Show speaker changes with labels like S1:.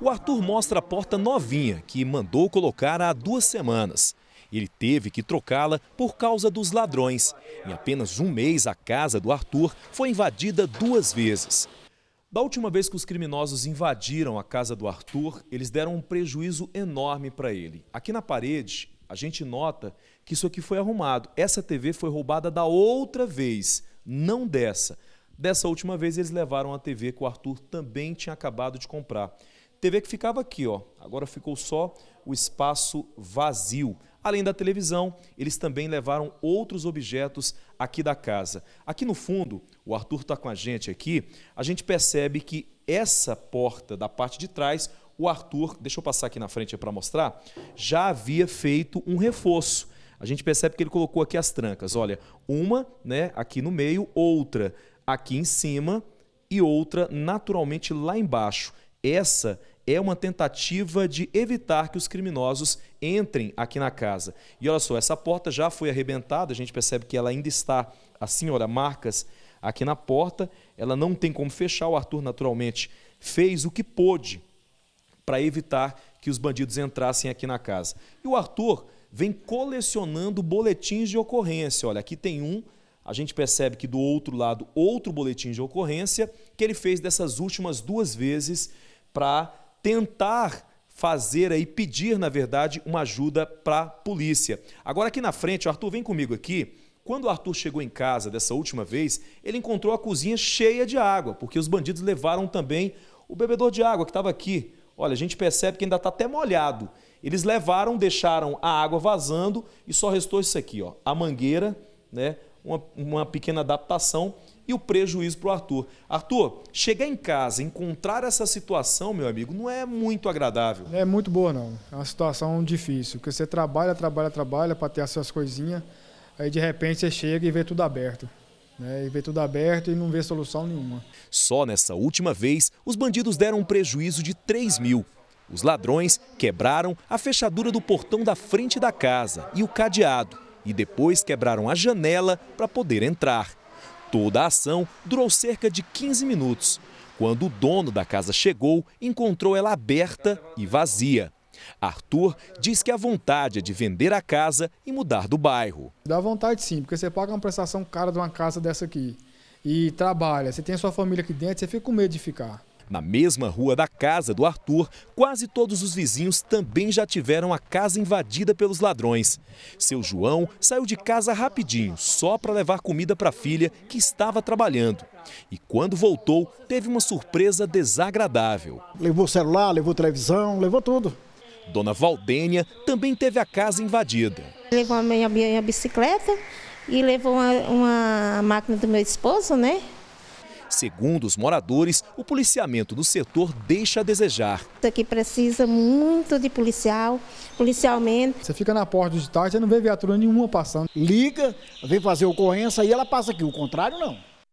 S1: O Arthur mostra a porta novinha que mandou colocar há duas semanas. Ele teve que trocá-la por causa dos ladrões. Em apenas um mês, a casa do Arthur foi invadida duas vezes. Da última vez que os criminosos invadiram a casa do Arthur, eles deram um prejuízo enorme para ele. Aqui na parede, a gente nota que isso aqui foi arrumado. Essa TV foi roubada da outra vez, não dessa. Dessa última vez, eles levaram a TV que o Arthur também tinha acabado de comprar. TV que ficava aqui, ó, agora ficou só o espaço vazio. Além da televisão, eles também levaram outros objetos aqui da casa. Aqui no fundo, o Arthur está com a gente aqui, a gente percebe que essa porta da parte de trás, o Arthur, deixa eu passar aqui na frente para mostrar, já havia feito um reforço. A gente percebe que ele colocou aqui as trancas. Olha, uma né, aqui no meio, outra aqui em cima e outra naturalmente lá embaixo. Essa é uma tentativa de evitar que os criminosos entrem aqui na casa. E olha só, essa porta já foi arrebentada, a gente percebe que ela ainda está assim, olha, marcas aqui na porta, ela não tem como fechar, o Arthur naturalmente fez o que pôde para evitar que os bandidos entrassem aqui na casa. E o Arthur vem colecionando boletins de ocorrência. Olha, aqui tem um, a gente percebe que do outro lado, outro boletim de ocorrência que ele fez dessas últimas duas vezes para tentar fazer aí, pedir, na verdade, uma ajuda para a polícia. Agora aqui na frente, Arthur, vem comigo aqui. Quando o Arthur chegou em casa dessa última vez, ele encontrou a cozinha cheia de água, porque os bandidos levaram também o bebedor de água que estava aqui. Olha, a gente percebe que ainda está até molhado. Eles levaram, deixaram a água vazando e só restou isso aqui, ó, a mangueira, né? Uma, uma pequena adaptação o prejuízo para o Arthur. Arthur, chegar em casa, encontrar essa situação, meu amigo, não é muito agradável.
S2: É muito boa, não. É uma situação difícil, porque você trabalha, trabalha, trabalha para ter as suas coisinhas, aí de repente você chega e vê tudo aberto. Né, e vê tudo aberto e não vê solução nenhuma.
S1: Só nessa última vez, os bandidos deram um prejuízo de 3 mil. Os ladrões quebraram a fechadura do portão da frente da casa e o cadeado. E depois quebraram a janela para poder entrar. Toda a ação durou cerca de 15 minutos. Quando o dono da casa chegou, encontrou ela aberta e vazia. Arthur diz que a vontade é de vender a casa e mudar do bairro.
S2: Dá vontade sim, porque você paga uma prestação cara de uma casa dessa aqui e trabalha, você tem a sua família aqui dentro, você fica com medo de ficar.
S1: Na mesma rua da casa do Arthur, quase todos os vizinhos também já tiveram a casa invadida pelos ladrões. Seu João saiu de casa rapidinho, só para levar comida para a filha que estava trabalhando. E quando voltou, teve uma surpresa desagradável. Levou celular, levou televisão, levou tudo. Dona Valdênia também teve a casa invadida. Levou a minha, bicicleta e levou uma, uma máquina do meu esposo, né? Segundo os moradores, o policiamento no setor deixa a desejar. Aqui precisa muito de policial, policialmente.
S2: Você fica na porta de tarde, você não vê viatura nenhuma passando. Liga, vem fazer ocorrência e ela passa aqui. O contrário, não.